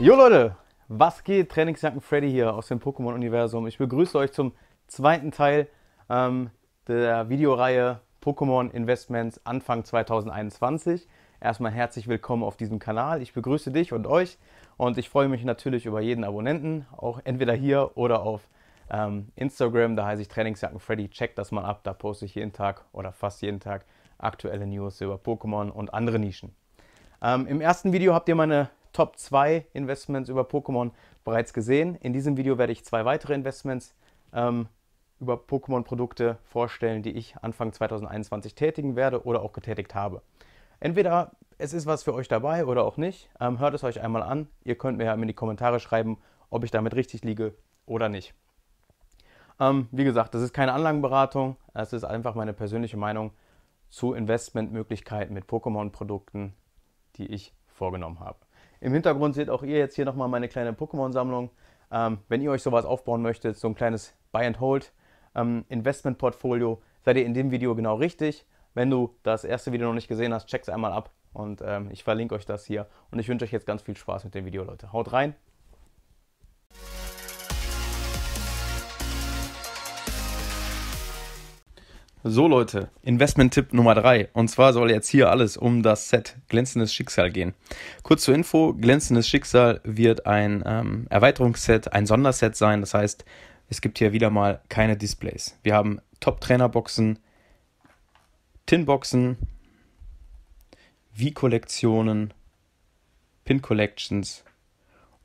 Jo Leute, was geht? Trainingsjacken Freddy hier aus dem Pokémon-Universum. Ich begrüße euch zum zweiten Teil ähm, der Videoreihe Pokémon Investments Anfang 2021. Erstmal herzlich willkommen auf diesem Kanal. Ich begrüße dich und euch und ich freue mich natürlich über jeden Abonnenten, auch entweder hier oder auf ähm, Instagram. Da heiße ich Trainingsjacken Freddy. Checkt das mal ab, da poste ich jeden Tag oder fast jeden Tag aktuelle News über Pokémon und andere Nischen. Ähm, Im ersten Video habt ihr meine Top 2 Investments über Pokémon bereits gesehen. In diesem Video werde ich zwei weitere Investments ähm, über Pokémon-Produkte vorstellen, die ich Anfang 2021 tätigen werde oder auch getätigt habe. Entweder es ist was für euch dabei oder auch nicht. Ähm, hört es euch einmal an. Ihr könnt mir ja in die Kommentare schreiben, ob ich damit richtig liege oder nicht. Ähm, wie gesagt, das ist keine Anlagenberatung. Es ist einfach meine persönliche Meinung zu Investmentmöglichkeiten mit Pokémon-Produkten, die ich vorgenommen habe. Im Hintergrund seht auch ihr jetzt hier nochmal meine kleine Pokémon-Sammlung. Ähm, wenn ihr euch sowas aufbauen möchtet, so ein kleines Buy-and-Hold-Investment-Portfolio, ähm, seid ihr in dem Video genau richtig. Wenn du das erste Video noch nicht gesehen hast, check es einmal ab und ähm, ich verlinke euch das hier. Und ich wünsche euch jetzt ganz viel Spaß mit dem Video, Leute. Haut rein So Leute, Investment-Tipp Nummer 3. Und zwar soll jetzt hier alles um das Set Glänzendes Schicksal gehen. Kurz zur Info, Glänzendes Schicksal wird ein ähm, Erweiterungsset, ein Sonderset sein. Das heißt, es gibt hier wieder mal keine Displays. Wir haben Top-Trainer-Boxen, Tin-Boxen, V-Kollektionen, Pin-Collections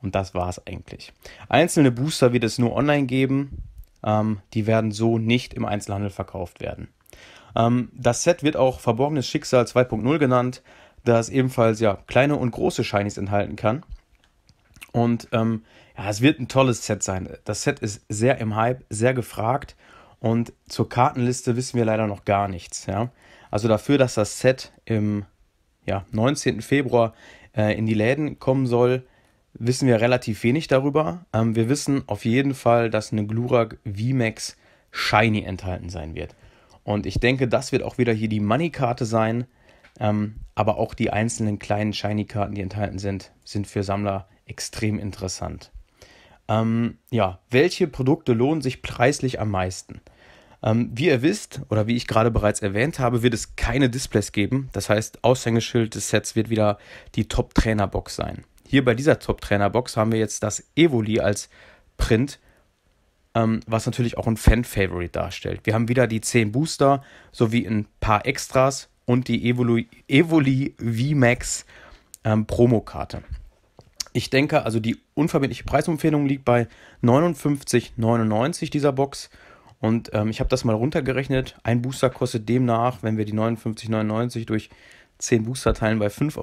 und das war es eigentlich. Einzelne Booster wird es nur online geben ähm, die werden so nicht im Einzelhandel verkauft werden. Ähm, das Set wird auch Verborgenes Schicksal 2.0 genannt, das ebenfalls ja kleine und große Shinies enthalten kann. Und ähm, ja, es wird ein tolles Set sein. Das Set ist sehr im Hype, sehr gefragt. Und zur Kartenliste wissen wir leider noch gar nichts. Ja? Also dafür, dass das Set im ja, 19. Februar äh, in die Läden kommen soll, wissen wir relativ wenig darüber. Ähm, wir wissen auf jeden Fall, dass eine Glurak VMAX Shiny enthalten sein wird. Und ich denke, das wird auch wieder hier die Money-Karte sein. Ähm, aber auch die einzelnen kleinen Shiny-Karten, die enthalten sind, sind für Sammler extrem interessant. Ähm, ja, welche Produkte lohnen sich preislich am meisten? Ähm, wie ihr wisst oder wie ich gerade bereits erwähnt habe, wird es keine Displays geben. Das heißt, Aushängeschild des Sets wird wieder die Top-Trainer-Box sein. Hier bei dieser Top-Trainer-Box haben wir jetzt das Evoli als Print, ähm, was natürlich auch ein Fan-Favorite darstellt. Wir haben wieder die 10 Booster sowie ein paar Extras und die Evoli, Evoli VMAX ähm, Promokarte. Ich denke, also die unverbindliche Preisempfehlung liegt bei 59,99 dieser Box. Und ähm, ich habe das mal runtergerechnet. Ein Booster kostet demnach, wenn wir die 59,99 durch 10 Booster-Teilen bei 5,99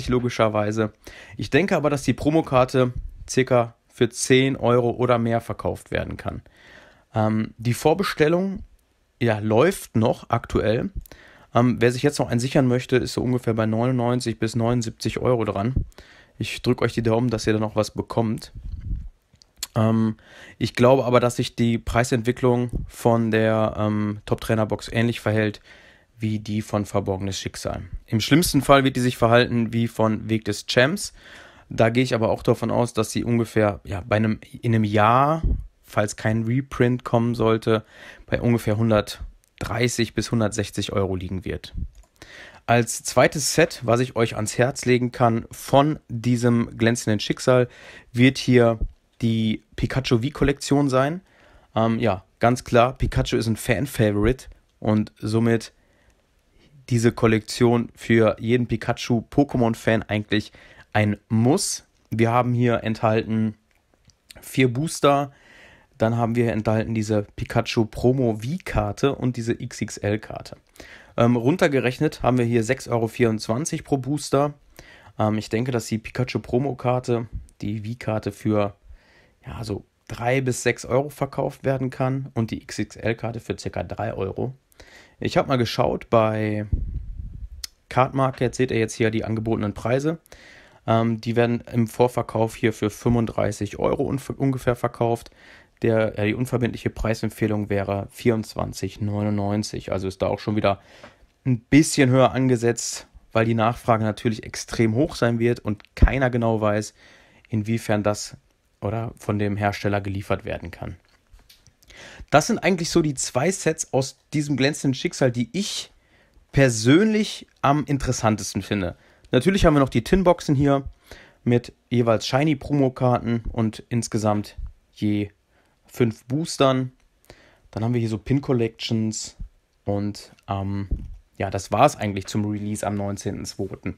Euro logischerweise. Ich denke aber, dass die Promokarte circa für 10 Euro oder mehr verkauft werden kann. Ähm, die Vorbestellung ja, läuft noch aktuell. Ähm, wer sich jetzt noch einen sichern möchte, ist so ungefähr bei 99 bis 79 Euro dran. Ich drücke euch die Daumen, dass ihr da noch was bekommt. Ähm, ich glaube aber, dass sich die Preisentwicklung von der ähm, Top-Trainer-Box ähnlich verhält wie die von Verborgenes Schicksal. Im schlimmsten Fall wird die sich verhalten wie von Weg des Champs. Da gehe ich aber auch davon aus, dass sie ungefähr ja, bei einem, in einem Jahr, falls kein Reprint kommen sollte, bei ungefähr 130 bis 160 Euro liegen wird. Als zweites Set, was ich euch ans Herz legen kann von diesem glänzenden Schicksal, wird hier die Pikachu V-Kollektion sein. Ähm, ja, ganz klar, Pikachu ist ein Fan-Favorite und somit diese Kollektion für jeden Pikachu-Pokémon-Fan eigentlich ein Muss. Wir haben hier enthalten vier Booster, dann haben wir enthalten diese Pikachu Promo V-Karte und diese XXL-Karte. Ähm, runtergerechnet haben wir hier 6,24 Euro pro Booster. Ähm, ich denke, dass die Pikachu Promo-Karte, die V-Karte für ja, so 3 bis 6 Euro verkauft werden kann und die XXL-Karte für ca. 3 Euro. Ich habe mal geschaut bei Card Market, seht ihr jetzt hier die angebotenen Preise. Ähm, die werden im Vorverkauf hier für 35 Euro ungefähr verkauft. Der, äh, die unverbindliche Preisempfehlung wäre 24,99. Also ist da auch schon wieder ein bisschen höher angesetzt, weil die Nachfrage natürlich extrem hoch sein wird und keiner genau weiß, inwiefern das oder von dem Hersteller geliefert werden kann. Das sind eigentlich so die zwei Sets aus diesem glänzenden Schicksal, die ich persönlich am interessantesten finde. Natürlich haben wir noch die Tinboxen hier mit jeweils Shiny Promokarten und insgesamt je fünf Boostern. Dann haben wir hier so Pin Collections und ähm, ja, das war es eigentlich zum Release am 19.02.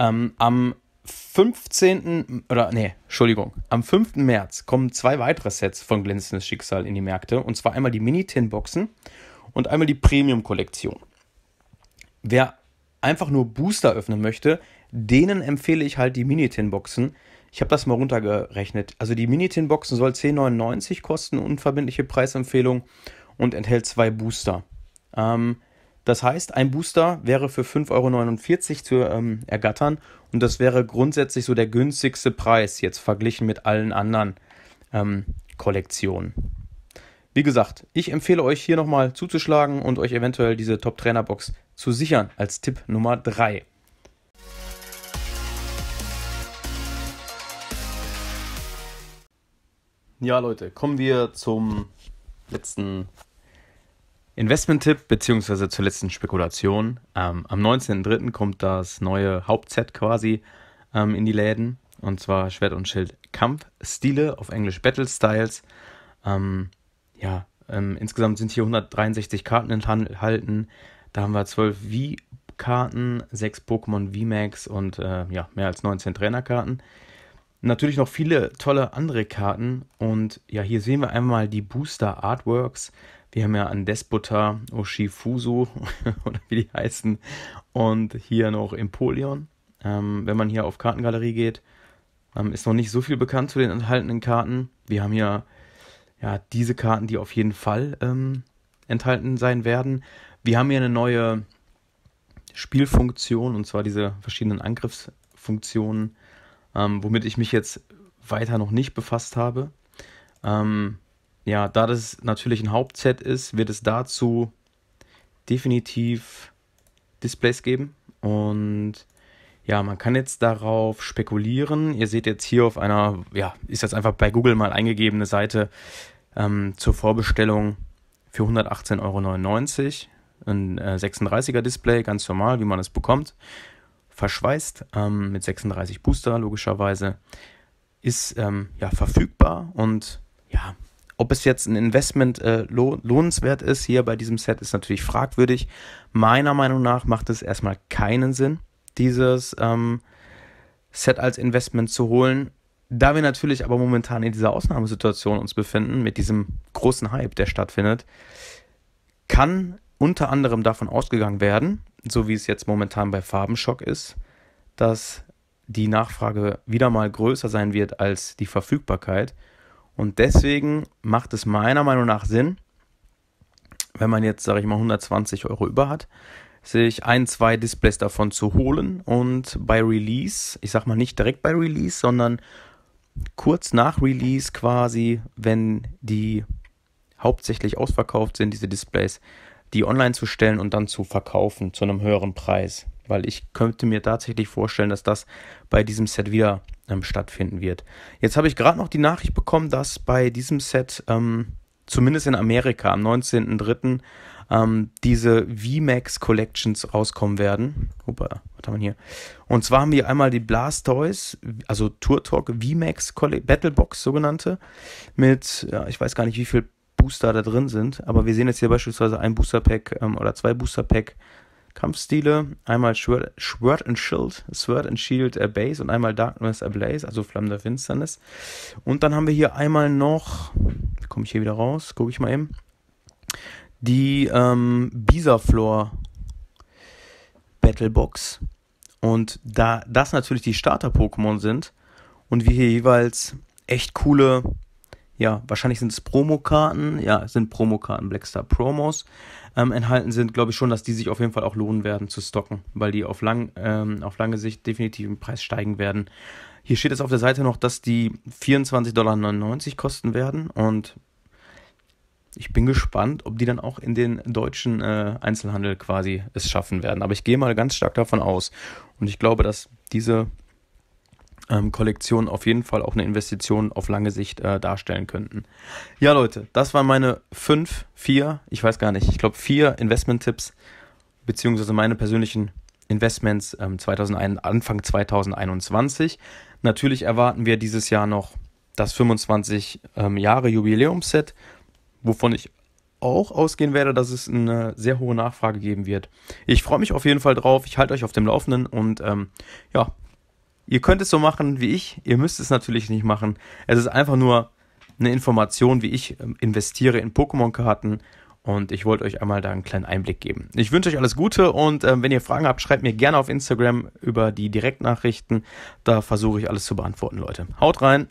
Ähm, am 15. oder nee, Entschuldigung, am 5. März kommen zwei weitere Sets von Glänzendes Schicksal in die Märkte. Und zwar einmal die Mini-Tin-Boxen und einmal die Premium-Kollektion. Wer einfach nur Booster öffnen möchte, denen empfehle ich halt die Mini-Tin-Boxen. Ich habe das mal runtergerechnet. Also die Mini-Tin-Boxen soll 10,99 kosten, unverbindliche Preisempfehlung und enthält zwei Booster. Ähm, das heißt, ein Booster wäre für 5,49 Euro zu ähm, ergattern und das wäre grundsätzlich so der günstigste Preis jetzt verglichen mit allen anderen ähm, Kollektionen. Wie gesagt, ich empfehle euch hier nochmal zuzuschlagen und euch eventuell diese Top Trainer Box zu sichern als Tipp Nummer 3. Ja, Leute, kommen wir zum letzten Investment-Tipp bzw. zur letzten Spekulation. Ähm, am 19.03. kommt das neue Hauptset quasi ähm, in die Läden. Und zwar Schwert und Schild Kampfstile, auf Englisch Battle Styles. Ähm, ja, ähm, insgesamt sind hier 163 Karten enthalten. Da haben wir 12 V-Karten, 6 Pokémon V-Max und äh, ja, mehr als 19 Trainerkarten. Natürlich noch viele tolle andere Karten. Und ja, hier sehen wir einmal die Booster Artworks. Die haben ja an Despota, Oshifusu oder wie die heißen und hier noch Empoleon. Ähm, wenn man hier auf Kartengalerie geht, ähm, ist noch nicht so viel bekannt zu den enthaltenen Karten. Wir haben hier ja, diese Karten, die auf jeden Fall ähm, enthalten sein werden. Wir haben hier eine neue Spielfunktion und zwar diese verschiedenen Angriffsfunktionen, ähm, womit ich mich jetzt weiter noch nicht befasst habe. Ähm, ja, da das natürlich ein Hauptset ist, wird es dazu definitiv Displays geben. Und ja, man kann jetzt darauf spekulieren. Ihr seht jetzt hier auf einer, ja, ist jetzt einfach bei Google mal eingegebene Seite ähm, zur Vorbestellung für 118,99 Euro. Ein äh, 36er Display, ganz normal, wie man es bekommt. Verschweißt ähm, mit 36 Booster, logischerweise. Ist ähm, ja verfügbar und ja, ob es jetzt ein Investment äh, loh lohnenswert ist hier bei diesem Set, ist natürlich fragwürdig. Meiner Meinung nach macht es erstmal keinen Sinn, dieses ähm, Set als Investment zu holen. Da wir natürlich aber momentan in dieser Ausnahmesituation uns befinden, mit diesem großen Hype, der stattfindet, kann unter anderem davon ausgegangen werden, so wie es jetzt momentan bei Farbenschock ist, dass die Nachfrage wieder mal größer sein wird als die Verfügbarkeit und deswegen macht es meiner Meinung nach Sinn, wenn man jetzt, sage ich mal, 120 Euro über hat, sich ein, zwei Displays davon zu holen und bei Release, ich sag mal nicht direkt bei Release, sondern kurz nach Release quasi, wenn die hauptsächlich ausverkauft sind, diese Displays, die online zu stellen und dann zu verkaufen zu einem höheren Preis weil ich könnte mir tatsächlich vorstellen, dass das bei diesem Set wieder ähm, stattfinden wird. Jetzt habe ich gerade noch die Nachricht bekommen, dass bei diesem Set, ähm, zumindest in Amerika, am 19.03. Ähm, diese VMAX Collections rauskommen werden. Opa, was haben wir hier? Und zwar haben wir einmal die Blast Toys, also Tour Talk VMAX Battlebox sogenannte, mit, ja, ich weiß gar nicht, wie viel Booster da drin sind, aber wir sehen jetzt hier beispielsweise ein Booster Pack ähm, oder zwei Booster Pack Kampfstile, einmal Schwert, Schwert and Shield, Sword and Shield äh, Ablaze und einmal Darkness Ablaze, äh, also Flammen der Finsternis. Und dann haben wir hier einmal noch, wie komme ich hier wieder raus, gucke ich mal eben, die ähm, Bisaflor Battlebox. Und da das natürlich die Starter-Pokémon sind und wir hier jeweils echt coole, ja, wahrscheinlich sind es Promokarten, ja, sind Promokarten, Blackstar Promos, ähm, enthalten sind, glaube ich schon, dass die sich auf jeden Fall auch lohnen werden zu stocken, weil die auf, lang, ähm, auf lange Sicht definitiv im Preis steigen werden. Hier steht es auf der Seite noch, dass die 24,99 Dollar kosten werden und ich bin gespannt, ob die dann auch in den deutschen äh, Einzelhandel quasi es schaffen werden. Aber ich gehe mal ganz stark davon aus. Und ich glaube, dass diese ähm, Kollektionen auf jeden Fall auch eine Investition auf lange Sicht äh, darstellen könnten. Ja, Leute, das waren meine fünf, vier, ich weiß gar nicht, ich glaube vier Investment-Tipps, beziehungsweise meine persönlichen Investments ähm, 2001, Anfang 2021. Natürlich erwarten wir dieses Jahr noch das 25 ähm, Jahre Jubiläumsset, wovon ich auch ausgehen werde, dass es eine sehr hohe Nachfrage geben wird. Ich freue mich auf jeden Fall drauf. Ich halte euch auf dem Laufenden und ähm, ja, Ihr könnt es so machen wie ich, ihr müsst es natürlich nicht machen. Es ist einfach nur eine Information, wie ich ähm, investiere in Pokémon-Karten und ich wollte euch einmal da einen kleinen Einblick geben. Ich wünsche euch alles Gute und äh, wenn ihr Fragen habt, schreibt mir gerne auf Instagram über die Direktnachrichten. Da versuche ich alles zu beantworten, Leute. Haut rein!